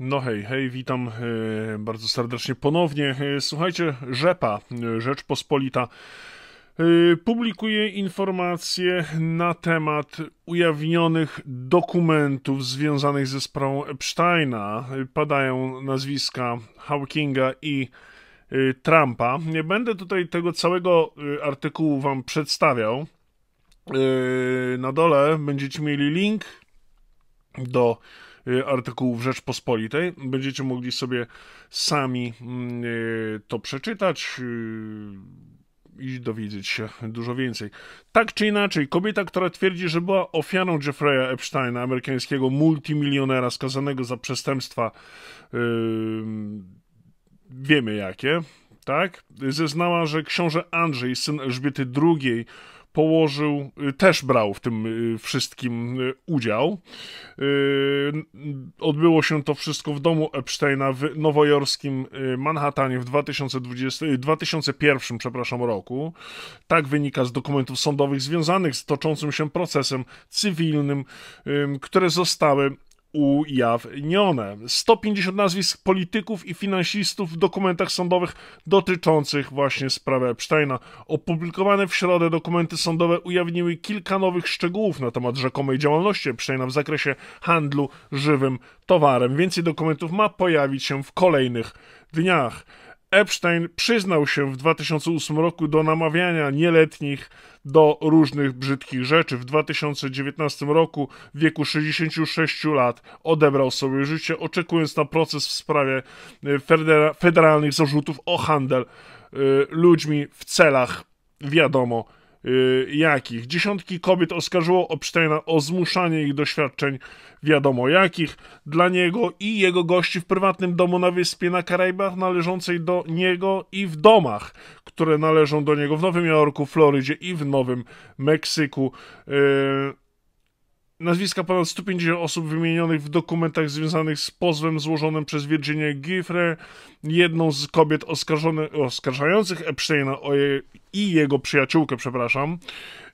No hej, hej, witam e, bardzo serdecznie ponownie. E, słuchajcie, Rzepa, e, Rzeczpospolita, publikuje informacje na temat ujawnionych dokumentów związanych ze sprawą Epsteina. Padają nazwiska Hawkinga i Trumpa. Nie będę tutaj tego całego artykułu wam przedstawiał. Na dole będziecie mieli link do Y, artykułów Rzeczpospolitej. Będziecie mogli sobie sami mm, y, to przeczytać y, i dowiedzieć się dużo więcej. Tak czy inaczej, kobieta, która twierdzi, że była ofiarą Jeffrey'a Epsteina, amerykańskiego multimilionera skazanego za przestępstwa, yy, wiemy jakie, tak? Zeznała, że książę Andrzej, syn Elżbiety II, położył, y, też brał w tym y, wszystkim y, udział. Odbyło się to wszystko w domu Epsteina w nowojorskim Manhattanie w 2020, 2001 przepraszam, roku. Tak wynika z dokumentów sądowych związanych z toczącym się procesem cywilnym, które zostały ujawnione. 150 nazwisk polityków i finansistów w dokumentach sądowych dotyczących właśnie sprawy Epsteina. Opublikowane w środę dokumenty sądowe ujawniły kilka nowych szczegółów na temat rzekomej działalności Epsteina w zakresie handlu żywym towarem. Więcej dokumentów ma pojawić się w kolejnych dniach. Epstein przyznał się w 2008 roku do namawiania nieletnich do różnych brzydkich rzeczy. W 2019 roku, w wieku 66 lat, odebrał sobie życie, oczekując na proces w sprawie e, federalnych zarzutów o handel e, ludźmi w celach, wiadomo, Y, jakich. Dziesiątki kobiet oskarżyło Opsteina o zmuszanie ich doświadczeń wiadomo jakich dla niego i jego gości w prywatnym domu na wyspie na Karaibach należącej do niego i w domach, które należą do niego w Nowym Jorku, Florydzie i w Nowym Meksyku. Yy Nazwiska ponad 150 osób wymienionych w dokumentach związanych z pozwem złożonym przez Virginia Giffre, jedną z kobiet oskarżających Epsteina o je, i jego przyjaciółkę, przepraszam,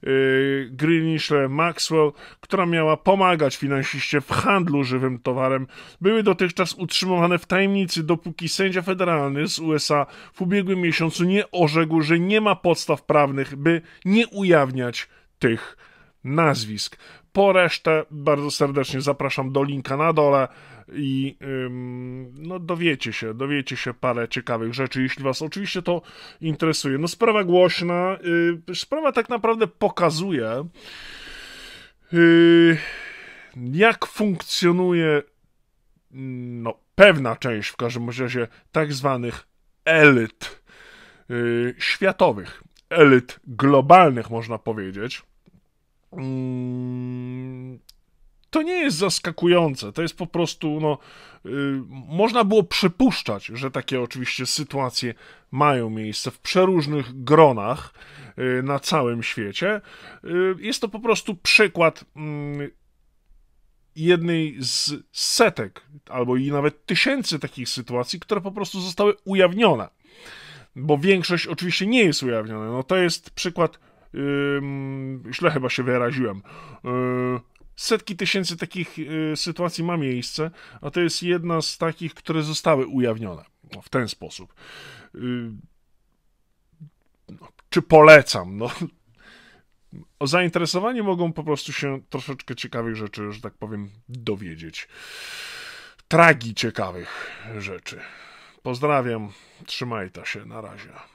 yy, Greenishle Maxwell, która miała pomagać finansiście w handlu żywym towarem, były dotychczas utrzymywane w tajemnicy, dopóki sędzia federalny z USA w ubiegłym miesiącu nie orzekł, że nie ma podstaw prawnych, by nie ujawniać tych nazwisk. Po resztę bardzo serdecznie zapraszam do linka na dole i ym, no, dowiecie się, dowiecie się parę ciekawych rzeczy, jeśli was oczywiście to interesuje. No sprawa głośna, yy, sprawa tak naprawdę pokazuje, yy, jak funkcjonuje no, pewna część w każdym razie tak zwanych elit yy, światowych, elit globalnych można powiedzieć. Mm, to nie jest zaskakujące. To jest po prostu, no, yy, można było przypuszczać, że takie oczywiście sytuacje mają miejsce w przeróżnych gronach yy, na całym świecie. Yy, jest to po prostu przykład mm, jednej z setek, albo i nawet tysięcy takich sytuacji, które po prostu zostały ujawnione. Bo większość oczywiście nie jest ujawniona. No to jest przykład. Yy, źle chyba się wyraziłem. Yy, setki tysięcy takich y, sytuacji ma miejsce, a to jest jedna z takich, które zostały ujawnione no, w ten sposób. Y, no, czy polecam? No. O zainteresowanie mogą po prostu się troszeczkę ciekawych rzeczy, że tak powiem, dowiedzieć. Tragi ciekawych rzeczy. Pozdrawiam, trzymajcie się, na razie.